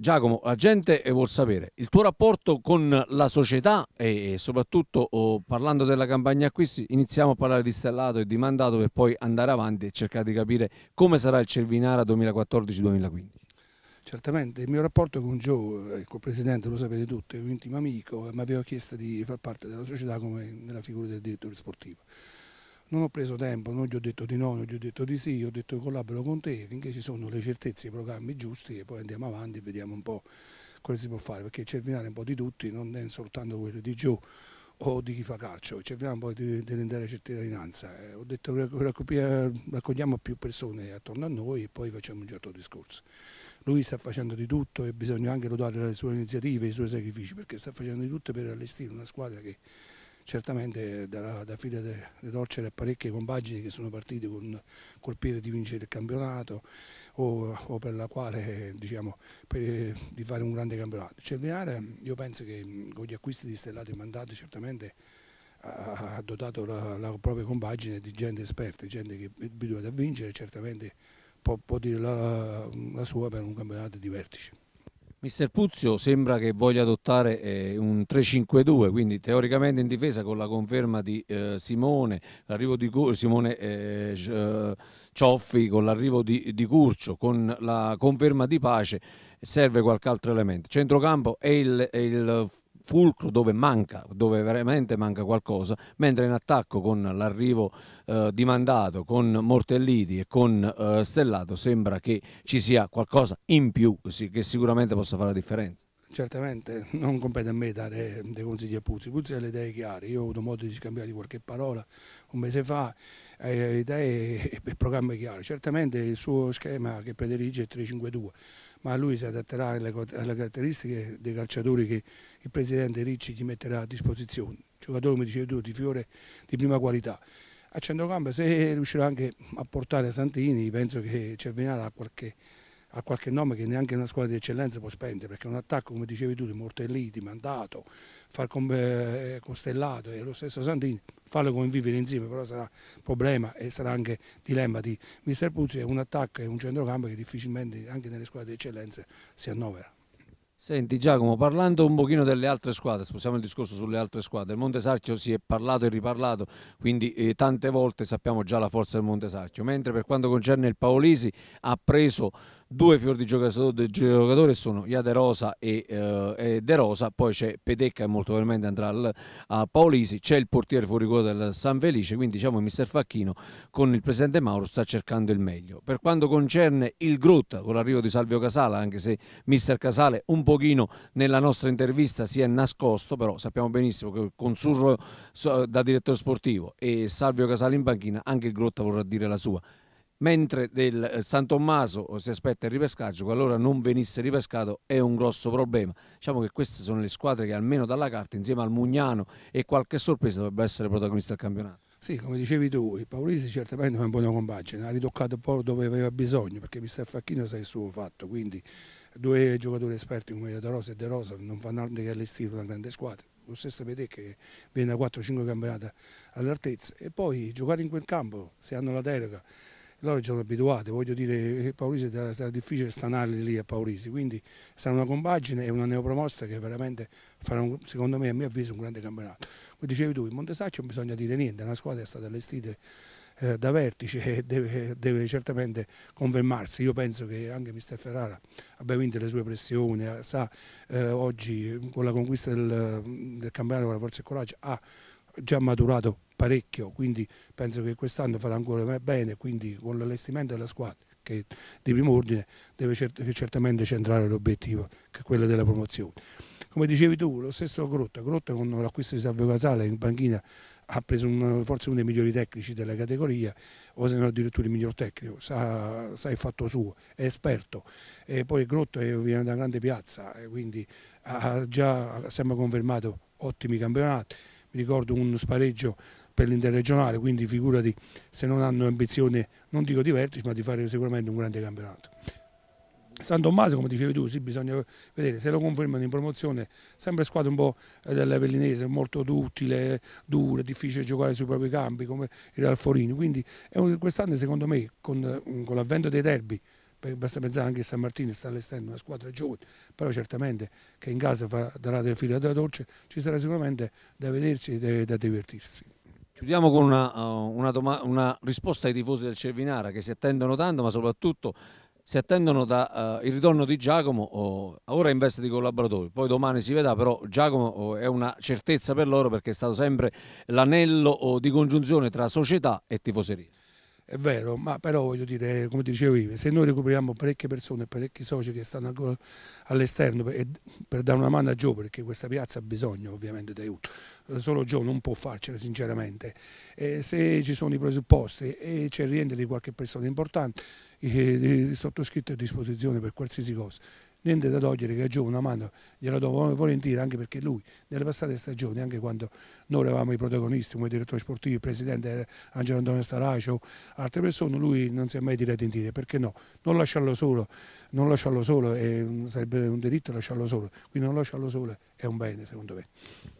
Giacomo, la gente eh, vuol sapere il tuo rapporto con la società e soprattutto oh, parlando della campagna acquisti, iniziamo a parlare di stellato e di mandato per poi andare avanti e cercare di capire come sarà il Cervinara 2014-2015. Certamente, il mio rapporto con Joe, eh, col presidente, lo sapete tutti, è un intimo amico, e mi aveva chiesto di far parte della società come nella figura del direttore sportivo. Non ho preso tempo, non gli ho detto di no, non gli ho detto di sì, ho detto che collaboro con te finché ci sono le certezze, i programmi giusti e poi andiamo avanti e vediamo un po' cosa si può fare, perché il cervinale è un po' di tutti, non è soltanto quello di Gio o di chi fa calcio, cerchiamo poi di, di rendere cittadinanza. Eh, ho detto che eh, raccogliamo più persone attorno a noi e poi facciamo un certo discorso. Lui sta facendo di tutto e bisogna anche lodare le sue iniziative, i suoi sacrifici, perché sta facendo di tutto per allestire una squadra che certamente da, da fila di torcere parecchie compagini che sono partite con, col piede di vincere il campionato o, o per la quale diciamo per, di fare un grande campionato. Cervinare cioè, io penso che con gli acquisti di Stellato e Mandato certamente ha dotato la, la, propria compagine di gente esperta, gente che è abituata a vincere, certamente può, può dire la, la sua per un campionato di vertice. Mister Puzio sembra che voglia adottare eh, un 3-5-2, quindi teoricamente in difesa con la conferma di eh, Simone, l'arrivo di Cur Simone eh, eh, Cioffi con l'arrivo di, di, Curcio, con la conferma di Pace, serve qualche altro elemento. Centrocampo è il, è il fulcro dove manca, dove veramente manca qualcosa, mentre in attacco con l'arrivo eh, di Mandato, con Mortellidi e con eh, Stellato sembra che ci sia qualcosa in più sì, che sicuramente possa fare la differenza. Certamente non compete a me dare dei consigli a Puzzi, Puzzi ha le idee chiare, io ho avuto modo di scambiare qualche parola un mese fa, ha eh, idee e programma chiaro, certamente il suo schema che predilige è 3-5-2, ma lui si adatterà alle, caratteristiche dei calciatori che il presidente Ricci gli metterà a disposizione, giocatore come dicevi tu di fiore di prima qualità a centrocampo se riuscirà anche a portare Santini penso che ci avvinerà a qualche ha qualche nome che neanche una squadra di eccellenza può spendere, perché un attacco, come dicevi tu, di Mortellini, di Mandato, Falcon, eh, Costellato e lo stesso Santini, farlo convivere insieme però sarà problema e sarà anche dilemma di Mister Puzzi, è un attacco e un centrocampo che difficilmente anche nelle squadre di eccellenza si annovera. Senti Giacomo, parlando un pochino delle altre squadre, spostiamo il discorso sulle altre squadre, il Montesarchio si è parlato e riparlato, quindi eh, tante volte sappiamo già la forza del Montesarchio, mentre per quanto concerne il Paolisi ha preso due fior di giocatori, sono Iaderosa e, eh, e De Rosa, poi c'è Pedecca che molto probabilmente andrà al, a Paolisi, c'è il portiere fuori quota del San Felice, quindi diciamo il mister Facchino con il presidente Mauro sta cercando il meglio. Per quanto concerne il Grotta, con l'arrivo di Salvio Casale, anche se mister Casale un po' pochino nella nostra intervista si è nascosto, però sappiamo benissimo che con Surro da direttore sportivo e Salvio Casale in banchina anche il Grotta vorrà dire la sua mentre del eh, San Tommaso eh, si aspetta il ripescaggio, qualora non venisse ripescato è un grosso problema. Diciamo che queste sono le squadre che almeno dalla carta insieme al Mugnano e qualche sorpresa dovrebbero essere protagoniste del campionato. Sì, come dicevi tu, il Paolisi certamente è una buona compagine, ha ritoccato un po' dove aveva bisogno, perché Mister Facchino sa il suo fatto, quindi due giocatori esperti come De Rosa e De Rosa non fanno altro che allestire una grande squadra. Lo stesso Pete che viene da 4-5 campionate all'altezza e poi giocare in quel campo, se hanno la delega, loro sono abituati, voglio dire, eh, Paolisi sarà difficile stanarli lì a Paolisi, quindi sarà una compagine e una neopromossa che veramente farà, un, secondo me, a mio avviso, un grande campionato. Come dicevi tu, il Montesaccio non bisogna dire niente, la squadra è stata allestita eh, da vertice e deve, deve, certamente confermarsi. Io penso che anche Mister Ferrara abbia vinto le sue pressioni, eh, sa eh, oggi con la conquista del, del campionato con la forza e coraggio, ha già maturato parecchio, quindi penso che quest'anno farà ancora bene, quindi con l'allestimento della squadra che di primo ordine deve cert certamente centrare l'obiettivo che è quello della promozione. Come dicevi tu, lo stesso Grotta, Grotta con l'acquisto di Salvio Casale in panchina ha preso un, forse uno dei migliori tecnici della categoria o se no addirittura il miglior tecnico, sa, sa il fatto suo, è esperto e poi Grotta viene da una grande piazza quindi ha già, sempre confermato ottimi campionati mi ricordo un spareggio per l'interregionale, quindi figurati se non hanno ambizione, non dico di vertice, ma di fare sicuramente un grande campionato. San Tommaso, come dicevi tu, sì, bisogna vedere se lo confermano in promozione, sempre squadra un po' della Pellinese, molto duttile, dura, difficile giocare sui propri campi come il Alforini, quindi quest'anno secondo me con, con l'avvento dei derby basta pensare anche che San Martino sta all'esterno una squadra giovane, però certamente che in casa farà, darà del filo da dolce, ci sarà sicuramente da vederci e da divertirsi. Chiudiamo con una, uh, una, una, risposta ai tifosi del Cervinara che si attendono tanto, ma soprattutto si attendono dal uh, ritorno di Giacomo, oh, ora in veste di collaboratore, poi domani si vedrà, però Giacomo oh, è una certezza per loro perché è stato sempre l'anello oh, di congiunzione tra società e tifoseria è vero, ma però voglio dire, come dicevo io, se noi recuperiamo parecchie persone, parecchi soci che stanno all'esterno per, per, dare una mano a Gio, perché questa piazza ha bisogno ovviamente di aiuto, solo Gio non può farcela sinceramente, e se ci sono i presupposti e c'è il rientro di qualche persona importante, eh, eh, il sottoscritto è a disposizione per qualsiasi cosa niente da togliere che a Gio una mano gliela do volentieri anche perché lui nelle passate stagioni, anche quando noi eravamo i protagonisti come direttore sportivo, il presidente eh, Angelo Antonio Staracio, altre persone, lui non si è mai tirato in tira, perché no? Non lasciarlo solo, non lasciarlo solo è, sarebbe un diritto lasciarlo solo, quindi non lasciarlo solo è un bene secondo me.